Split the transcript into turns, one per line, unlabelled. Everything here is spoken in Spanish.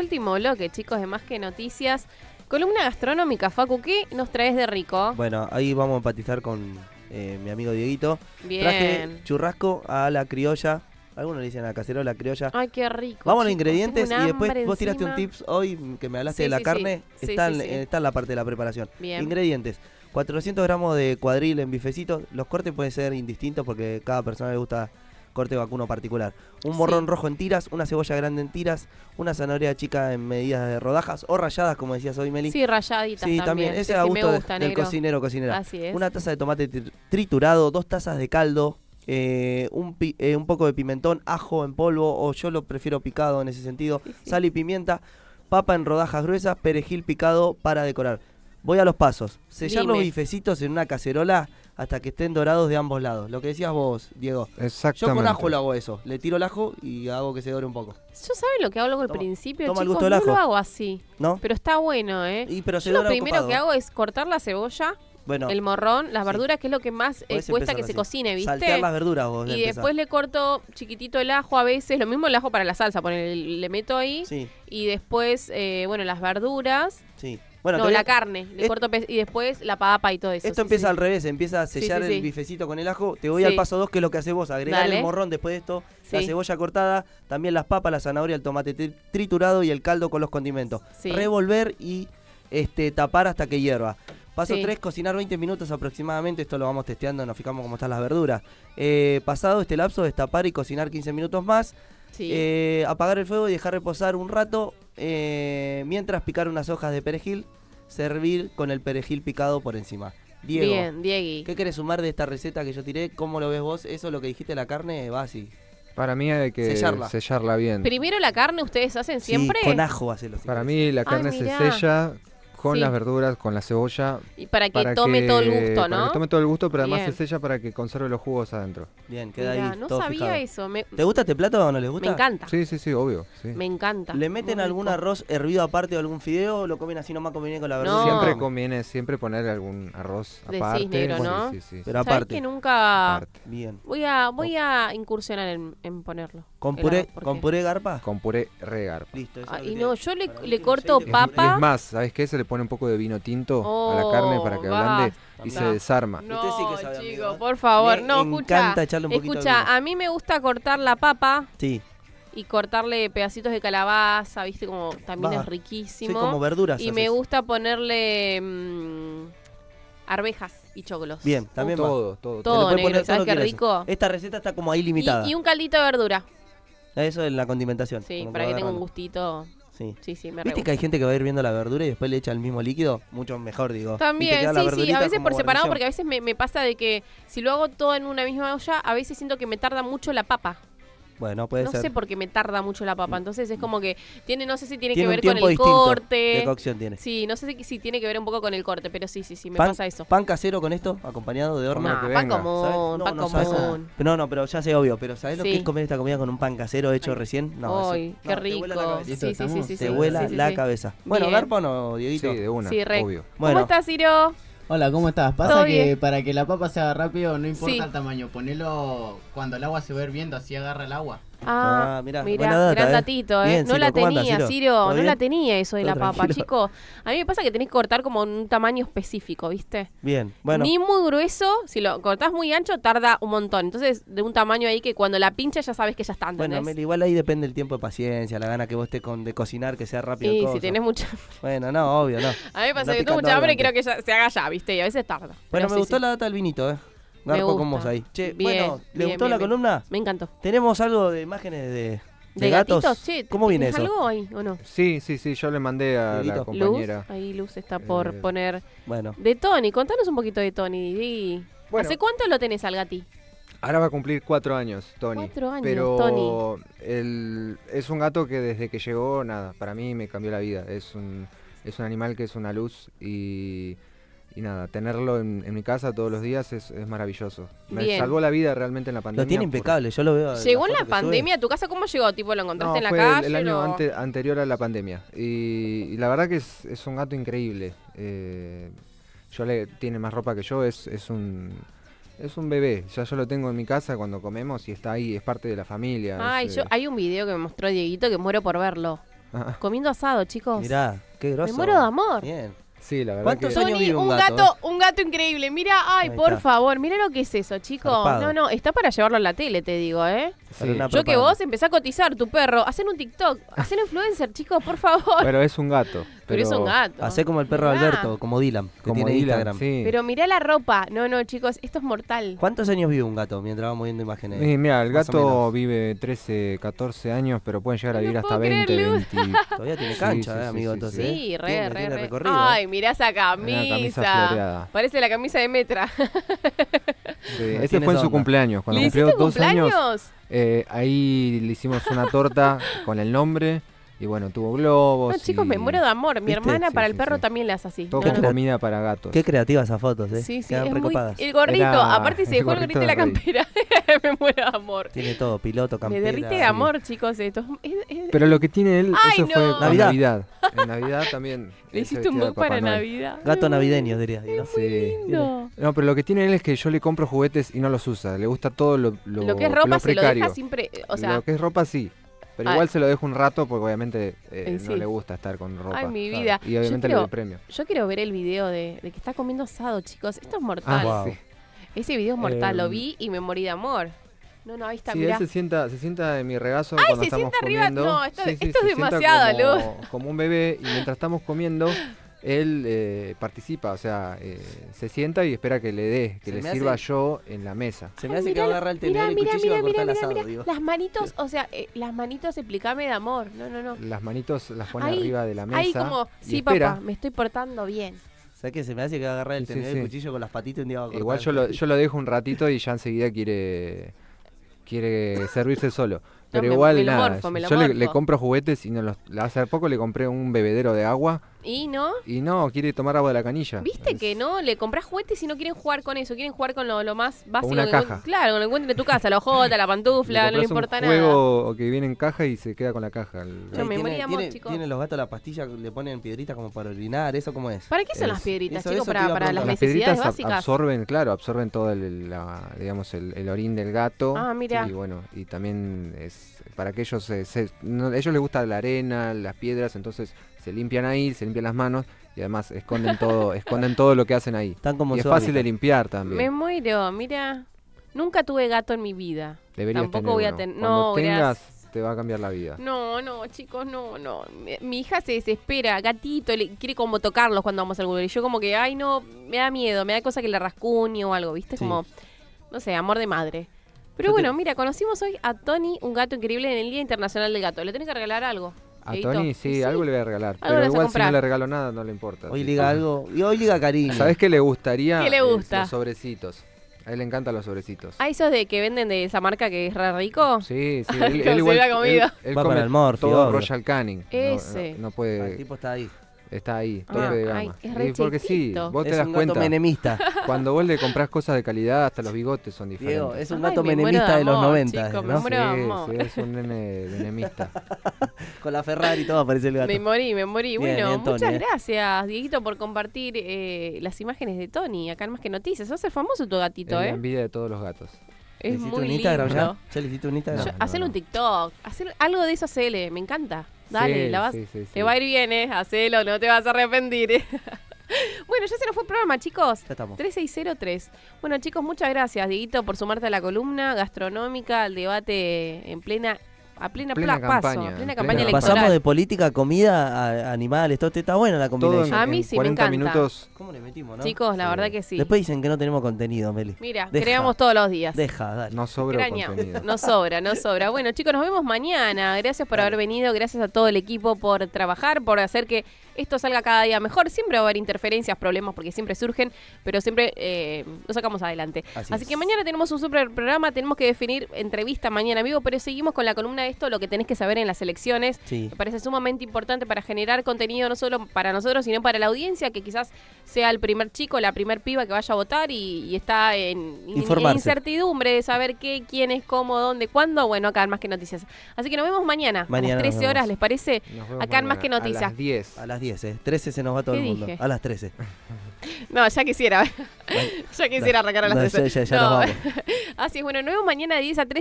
último bloque, chicos, de más que noticias. Columna gastronómica, Facu, ¿qué nos traes de rico?
Bueno, ahí vamos a empatizar con eh, mi amigo Dieguito. Bien. Traje churrasco a la criolla. Algunos le dicen a la criolla. Ay,
qué rico. Vamos a ingredientes y después vos tiraste un tips
hoy que me hablaste de la carne. Sí. Está, en, la parte de la preparación. Ingredientes. 400 gramos de cuadril en bifecito. Los cortes pueden ser indistintos porque cada persona le gusta corte vacuno particular. Un morrón rojo en tiras, una cebolla grande en tiras, una zanahoria chica en medidas de rodajas o rayadas, como decías hoy, Meli. Sí, rayaditas. Sí, también. Ese es a gusto del cocinero cocinera. Así es. Una taza de tomate triturado, dos tazas de caldo. Eh, un, eh, un poco de pimentón, ajo en polvo, o yo lo prefiero picado en ese sentido, sal y pimienta, papa en rodajas gruesas, perejil picado para decorar. Voy a los pasos. Sellar los bifecitos en una cacerola hasta que estén dorados de ambos lados. Lo que decías vos, Diego. Exactamente. Yo con ajo lo hago eso. Le tiro el ajo y hago que se dore un poco.
Yo sabes lo que hago luego al principio, toma el gusto lo hago así. ¿No? Pero está bueno, ¿eh? Y, pero lo primero que hago es cortar la cebolla. Bueno, el morrón, las verduras, que es lo que más eh, cuesta que se cocine, ¿viste? Saltear las verduras vos Y después le corto chiquitito el ajo a veces, lo mismo el ajo para la salsa, poner, le meto ahí. Y después, eh, bueno, las verduras.
Sí. Bueno, no, la carne,
el y después la papa y todo eso. Esto empieza
al revés, empieza a sellar el bifecito con el ajo. Te voy al paso 2, que es lo que haces vos, agregar el morrón después de esto, la cebolla cortada, también las papas, la zanahoria, el tomate triturado y el caldo con los condimentos. Revolver y este, tapar hasta que hierva. Paso 3, cocinar 20 minutos aproximadamente. Esto lo vamos testeando, nos fijamos cómo están las verduras. Eh, pasado este lapso, destapar y cocinar 15 minutos más.
Eh,
apagar el fuego y dejar reposar un rato eh, mientras picar unas hojas de perejil, servir con el perejil picado por encima. Diego, ¿qué querés sumar de esta receta que yo tiré? ¿Cómo lo ves vos? Eso, lo que dijiste, la carne, va así.
Para mí hay que sellarla, bien. Primero
la carne ustedes hacen siempre. con ajo
hacerlo Para mí la carne se sella con las verduras, con la cebolla. Y para que tome todo el gusto, ¿no? Para que tome todo el gusto, pero además se sella para que conserve los jugos adentro. Bien, queda ahí. No sabía eso. ¿Te gusta este plato o no les gusta? Me encanta. Sí, sí, sí, obvio. Me
encanta. ¿Le meten algún
arroz hervido aparte o algún fideo o lo comen así nomás conviene con
la verdura? No. Siempre
conviene siempre poner algún arroz aparte. Decís ¿no? Sí, sí, pero aparte. que nunca. Bien.
Voy a, voy oh. a incursionar en, ponerlo. ¿Con puré, ¿Con
puré garpa? Con puré regarpa. Listo. Eso ah,
y no, yo le, corto papa. Es
más, ¿sabes qué? Se le pone un poco de vino tinto a la carne para que oh, ablande y se desarma. No,
Usted sí que sabe, ¿eh? por favor, no, escucha. escucha, a mí me gusta cortar la papa. Sí. Y cortarle pedacitos de calabaza, viste, como también es riquísimo. como verduras. Y me gusta ponerle mm, arvejas y chocolos. Bien,
también todo, todo, todo, negro, ¿sabes qué rico?
Esta receta está como
ahí limitada. y un
caldito de verdura.
Eso es la condimentación. Sí, para que tenga un
gustito Sí, sí, sí me ¿Viste que
hay gente que va a ir viendo la verdura y después le echa el mismo líquido? Mucho mejor, digo. También, sí, sí, a veces por separado, porque a
veces me, pasa de que si lo hago todo en una misma olla, a veces siento que me tarda mucho la papa.
Bueno, puede no ser. No sé
porque me tarda mucho la papa, entonces es como que tiene, no sé si tiene, que ver con el corte. De cocción tiene. Sí, no sé si, tiene que ver un poco con el corte, pero sí, sí, sí, me pasa eso.
Pan casero con esto, acompañado de horno. No, pan común, no, pan no, común. No, no, pero ya sé obvio, pero ¿sabés lo que es comer esta comida con un pan casero hecho recién? No, Ay,
qué rico. vuela la cabeza. Sí, sí, sí, vuela la cabeza. Bueno, Garpo
no, Dieguito. Sí, de una, obvio. Bueno. ¿Cómo
estás, Ciro? Hola, ¿cómo estás? Pasa que para que la papa se haga rápido no importa el tamaño, ponelo cuando el
agua se va hirviendo, así agarra el agua. Ah, mira, ah, mira, gran eh. datito, ¿eh? no la tenía, Ciro, no la tenía eso de la papa, chico.
A mí me pasa que tenés que cortar como un tamaño específico, ¿viste?
Bien, bueno. Ni
muy grueso, si lo cortás muy ancho, tarda un montón. Entonces, de un tamaño ahí que cuando la pincha ya sabes que ya está, andando. Bueno, Mel,
igual ahí depende el tiempo de paciencia, la gana que vos estés con de cocinar, que sea rápido. Sí, si tenés mucha Bueno, no, obvio, no. A mí me pasa que tengo mucha hambre y creo
que ya, se haga ya, ¿viste? Y a veces tarda. Bueno, me gustó la
data del vinito, ¿eh? Garpo con ahí. Che, bueno, ¿le gustó la columna?
Me encantó.
¿Tenemos algo de imágenes de, de, gatos? Sí, ¿Cómo viene eso? algo ahí o no? Sí, sí, sí, yo le mandé a la compañera. Luz,
ahí Luz está eh, por poner. Bueno. De Tony, contanos un poquito de Tony. ¿Hace cuánto lo tenés al gati?
Ahora va a cumplir cuatro años, Tony. Cuatro años, pero Tony. es un gato que desde que llegó, nada, para mí me cambió la vida. Es un, es un animal que es una luz y y nada, tenerlo en, mi casa todos los días es, maravilloso. Me salvó la vida realmente en la pandemia. Lo tiene impecable, yo lo veo. Llegó en la, pandemia,
¿tu casa cómo llegó? ¿Tipo lo encontraste en la fue calle? El, año
anterior a la pandemia. Y, la verdad que es, un gato increíble. Eh, yo le, tiene más ropa que yo, es, es un. Es un bebé, ya yo lo tengo en mi casa cuando comemos y está ahí, es parte de la familia. Eh,
hay un video que me mostró Dieguito que muero por verlo. Comiendo asado, chicos. Mirá,
qué groso. Me muero de amor. Bien. Sí, la verdad. que... un, gato?
Un gato increíble. Mira, ay, por favor, mira lo que es eso, chicos. No, no, está para llevarlo a la tele, te digo, ¿eh? Yo que vos empezás a cotizar tu perro, hacen un TikTok, hacen influencer, chicos, por favor. Pero
es un gato. Pero, es un gato. Hacé como el perro Alberto, como Dylan, que como tiene Instagram.
Pero
mirá la ropa. No, no, chicos, esto es mortal.
¿Cuántos años vive un gato mientras vamos viendo imágenes? Eh, mira, el gato vive 13, 14 años, pero pueden llegar a vivir hasta 20, 20. Todavía tiene cancha, eh, amigo, Sí,
¿eh? re, re, re. Ay, mirá esa camisa. Parece la camisa de Metra.
Ese fue en su cumpleaños. Cuando cumplió dos cumpleaños? años, eh, ahí le hicimos una torta con el nombre. Y bueno, tuvo globos. No, chicos, me muero
de amor. Mi hermana para el perro también le hace así. Todo no,
comida para gatos. Qué creativas
esas fotos, ¿eh? Sí, sí. Es muy... El gorrito, aparte se dejó el gorrito de la
campera.
me muero de amor. Tiene todo, piloto, campera. Me derrite de amor, chicos. Pero lo que tiene él, eso fue Navidad. Navidad.
En Navidad también. Le hiciste un book para Navidad. Gato navideño, diría. ¿no? Es lindo. No, pero lo que tiene él es que yo le compro juguetes y no los usa. Le gusta todo lo, lo, que es ropa, se lo deja siempre. lo que es ropa, sí. Pero ah. igual se lo dejo un rato porque obviamente eh, eh, no le gusta estar con ropa. Ay, mi vida. Y obviamente le doy premio.
Yo quiero ver el video de, que está comiendo asado, chicos. Esto es mortal. Ah, Ese video es mortal. lo em. vi y me morí de amor. No, no, ahí está, mirá. se
sienta, se sienta en mi regazo Ay, cuando se sienta arriba. No, esto, es demasiado, como, Como un bebé y mientras estamos comiendo él eh, participa, o sea, eh, se sienta y espera que le dé, que le sirva yo en la mesa. Se me hace que va el tenedor mirá, y el mirá, cortar
Las manitos, o sea, las manitos, explícame de amor. No, no, no.
Las manitos las
pone arriba de la mesa. Ahí como, sí, papá, me estoy portando bien.
¿Sabes que se me hace que va a agarrar el tenedor y cuchillo con las patitas un día va a Igual yo lo,
yo lo dejo un ratito y ya enseguida quiere, quiere servirse solo. Pero igual, nada, yo le, le, compro juguetes y no los, hace poco le compré un bebedero de agua ¿Y no? Y no, quiere tomar agua de la canilla. ¿Viste
que no? Le compras juguetes y no quieren jugar con eso, quieren jugar con lo, más básico. Una caja. Claro, con el de tu casa, la ojota, la pantufla, no le importa un
que viene en caja y se queda con la caja. Yo me
Tienen
los gatos la pastilla, le ponen piedritas como para orinar, ¿eso cómo es? ¿Para qué son las piedritas, chicos? Para, para
las, las necesidades absorben,
claro, absorben todo el, la, digamos, el, orín del gato. Ah, mira. Y bueno, y también es para que ellos, se, ellos les gusta la arena, las piedras, entonces se limpian ahí, se limpian las manos y además esconden todo, esconden todo lo que hacen ahí. y es fácil de limpiar también. Me
muero, mira. Nunca tuve gato en mi vida.
Deberías Tampoco tener voy a tener. No, tengas, te va a cambiar la vida.
No, no, chicos, no, no. Mi, hija se desespera, gatito, quiere como tocarlos cuando vamos al lugar. Y yo como que, ay, no, me da miedo, me da cosa que le rascuñe o algo, ¿viste? Como, no sé, amor de madre. Pero bueno, mira, conocimos hoy a Tony, un gato increíble en el Día Internacional del Gato. Le tenés que regalar algo. A Tony sí, algo le
voy a regalar. pero igual si no le regalo nada, no le importa. Hoy liga algo. Y hoy liga cariño. ¿Sabes qué le gustaría? ¿Qué le eh, gusta? los sobrecitos. A él le encantan los sobrecitos.
¿Ah, esos de que venden de esa marca que es re rico? Sí, sí. Él, él igual, Va come el morfio, todo Royal Canning.
Ese. no puede... Ah, el tipo está ahí. Está ahí, ah, todo. de gama. Ay, es re porque sí, vos es te das un cuenta. menemista. Cuando vos le compras cosas de calidad, hasta los bigotes son diferentes. es un gato menemista de, los 90. ¿no? sí, es un nene menemista. Con la Ferrari y todo aparece el gato.
Me morí, me morí. bueno, muchas eh. gracias, Dieguito, por compartir eh, las imágenes de Tony acá en Más que Noticias. Sos el famoso tu gatito, ¿eh? La
envidia de todos los gatos. Es muy un Instagram ya?
le hiciste un Instagram? hacer un
TikTok. Hacer algo de eso, CL. Me encanta. Dale, la vas. te va a ir bien, ¿eh? Hacelo, no te vas a arrepentir. bueno, ya se nos fue el programa, chicos. Ya estamos. 3603. Bueno, chicos, muchas gracias, Dieguito, por sumarte a la columna gastronómica, al debate en plena a plena, plena campaña, plena campaña electoral. Pasamos de
política a comida a animales, está buena la combinación. a mí sí me encanta.
¿Cómo le metimos, no? Chicos, la verdad que sí. Después
dicen que no tenemos contenido, Meli. Mira, creamos todos los días. Deja, dale. No sobra contenido.
No sobra, no sobra. Bueno, chicos, nos vemos mañana. Gracias por haber venido, gracias a todo el equipo por trabajar, por hacer que esto salga cada día mejor. Siempre va a haber interferencias, problemas, porque siempre surgen, pero siempre eh, lo sacamos adelante. Así, que mañana tenemos un super programa, tenemos que definir entrevista mañana vivo, pero seguimos con la columna de esto, lo que tenés que saber en las elecciones. Me parece sumamente importante para generar contenido no solo para nosotros, sino para la audiencia, que quizás sea el primer chico, la primer piba que vaya a votar y, está en, incertidumbre de saber qué, quién es, cómo, dónde, cuándo. Bueno, acá en Más que Noticias. Así que nos vemos mañana, a las 13 horas, ¿les parece? Acá en Más que Noticias.
A las 10. 13 ¿eh? se nos va todo el mundo. A las 13.
No, ya quisiera. ya quisiera arrancar a las 13. ya, ya, ya nos Así es, bueno, nuevo mañana de 10 a 13.